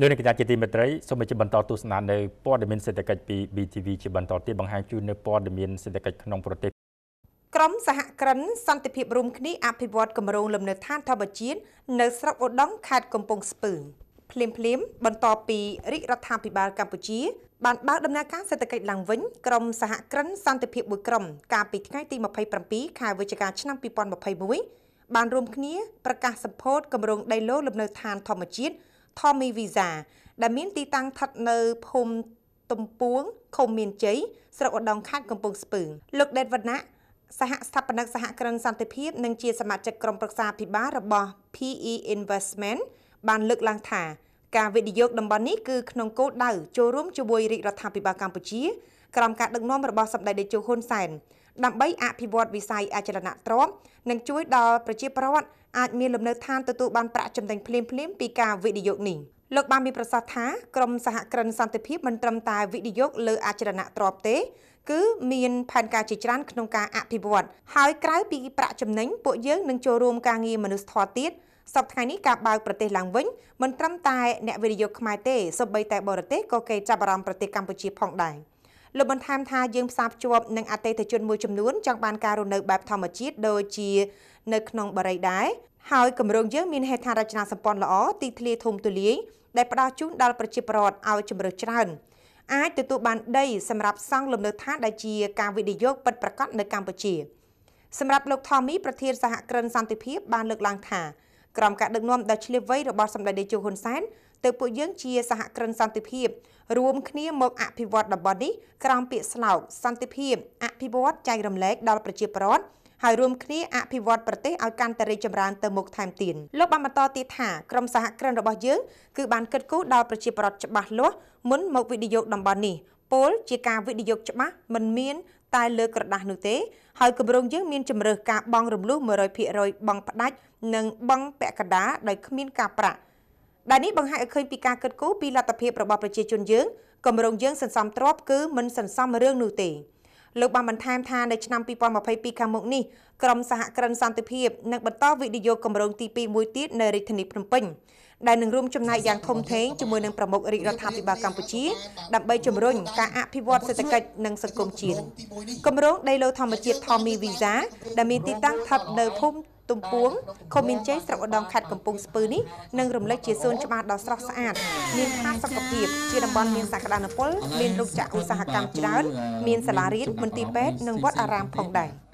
លោកអ្នកកញ្ញាជាទីមេត្រីសូមជម្រាបបន្តទស្សនានៅព័ត៌មានសេដ្ឋកិច្ចពី BTV ជាបន្តទៀតបង្ហាញជូននៅព័ត៌មានសេដ្ឋកិច្ចក្នុងប្រទេសក្រមសហគ្រិនសន្តិភាពរួមគ្នាអភិវឌ្ឍគម្រោងលំនៅដ្ឋានធម្មជាតិនៅស្រុកឧដុង្គខេត្តកំពង់ស្ពឺភ្លាមភ្លាមបន្តពីរាជរដ្ឋាភិបាលកម្ពុជាបានបើកដំណើរការសេដ្ឋកិច្ចឡើងវិញក្រមសហគ្រិនសន្តិភាពមួយក្រុមកាលពីថ្ងៃទី27ខែវិច្ឆិកាឆ្នាំ2021បានរួមគ្នាប្រកាសសម្ពោធគម្រោងដីឡូលំនៅឋានធម្មជាតិ Tommy Visa ដែលមានទីតាំងស្ថិតនៅភូមិទំពួងខុំមានជ័យស្រុកឧដុង្គខេត្តកំពង់ស្ពឺលោកដេតវណ្ណៈសហស្ថាបនិកសហគ្រិនសន្តិភាពនិងជាសមាជិកក្រុមប្រឹក្សាភិបាលរបស់ PE Investment បានលើកឡើងថាការវិនិយោគតំបន់នេះគឺក្នុងគោលដៅចូលរួមជាមួយរាជរដ្ឋាភិបាលកម្ពុជាក្រោមការដឹកនាំរបស់សម្ដេចតេជោហ៊ុនសែនដើម្បីអភិវឌ្ឍវិស័យអចលនទ្រព្យនិងជួយដល់ប្រជាពលរដ្ឋអាចមានលំនៅឋានទទួលបានប្រាក់ចំណេញភ្លាមៗពីការវិនិយោគនេះលោកបានមានប្រសាសន៍ថាក្រមសហគ្រិនសន្តិភាពមិនត្រឹមតែវិនិយោគលើអចលនទ្រព្យទេគឺមានផែនការជាច្រើន ក្នុងការអភិវឌ្ឍហើយក្រៅពីប្រាក់ចំណេញពួកយើងនឹងចូលរួមការងារមនុស្សធម៌ទៀតសប្តាហ៍នេះការបើកប្រទេសឡើងវិញមិនត្រឹមតែអ្នកវិនិយោគខ្មែរទេសូម្បីតែបរទេសក៏គេចាប់អារម្មណ៍ប្រទេសកម្ពុជាផងដែរ។លោកបន្ថែមថាយើងផ្សារភ្ជាប់នឹងអតិថិជនមួយចំនួន ចង់បានការរស់នៅបែបធម្មជាតិដូចជានៅក្នុងបរិយាដែរហើយគម្រោងយើងមាន ហេដ្ឋារចនាសម្ព័ន្ធល្អទីធ្លាធំទូលាយដែលផ្ដល់ជូនដល់ប្រជាពលរដ្ឋឲ្យជម្រើសច្រើនអាចទទួលបានដី សម្រាប់សង់លំនៅឋានដែលជា ការវិនិយោគពិតប្រាកដនៅកម្ពុជាសម្រាប់លោកថមីប្រធានសហគ្រិនសន្តិភាពបានលើកឡើងថាក្រមការដឹកនាំដ៏ឆ្លៀវវៃរបស់សម្ដេចនាយកហ៊ុនសែនទៅពួកយើងជាសហគ្រិនសន្តិភាពរួមគ្នាមកអភិវឌ្ឍតំបន់នេះក្រោមពាក្យស្លោកសន្តិភាពអភិវឌ្ឍចែករំលែកដល់ប្រជាពលរដ្ឋហើយរួមគ្នាអភិវឌ្ឍប្រទេសឲ្យកាន់តែរីកចម្រើនទៅមុខថែមទៀតលោកបានបន្តទៀតថាក្រមសហគ្រិនរបស់យើងគឺបានគិតគូរដល់ប្រជាពលរដ្ឋច្បាស់លាស់មុនមកវិនិយោគតំបន់នេះពលជាការវិនិយោគច្បាស់មិនមានតែលើក្រដាស់នោះទេ ហើយគម្រោងយើងមានជំរើសការបង់រំលោះ100%បង់ផ្ដាច់និងបង់ពាក់កណ្ដាលដោយគ្មានការប្រាក់ដែលនេះបង្ហាញឲ្យឃើញពីការគិតគូរពីលទ្ធភាពរបស់ប្រជាជនយើងគម្រោងយើងសន្សំទ្រព្យគឺមិនសន្សំរឿងនោះទេលោកបានបន្ថែមថានៅឆ្នាំ2022ខាងមុខនេះក្រមសហគ្រិនសន្តិភាពនឹងបន្តវិនិយោគគម្រោងទី2មួយទៀតនៅរាជធានីភ្នំពេញដែលនឹងរួមចំណែកយ៉ាងធំធេងជាមួយនឹងប្រមុខរាជរដ្ឋាភិបាលកម្ពុជាដើម្បីជំរុញការអភិវឌ្ឍសេដ្ឋកិច្ចនិងសង្គមជាតិគម្រោងដីឡូធម្មជាតិ Tommy Visa ដែលមានទីតាំងស្ថិតនៅភូមិទំពួងខុំមានជ័យស្រុកឧដុង្គខេត្តកំពង់ស្ពឺនេះនឹងរំលេចជាសួនច្បារដ៏ស្រស់ស្អាតមានផាសុខភាពជាតំបន់មានសក្តានុពលមានរោងចក្រឧស្សាហកម្មច្រើនមានសាលារៀនមន្ទីរពេទ្យនិងវត្តអារាមផងដែរ។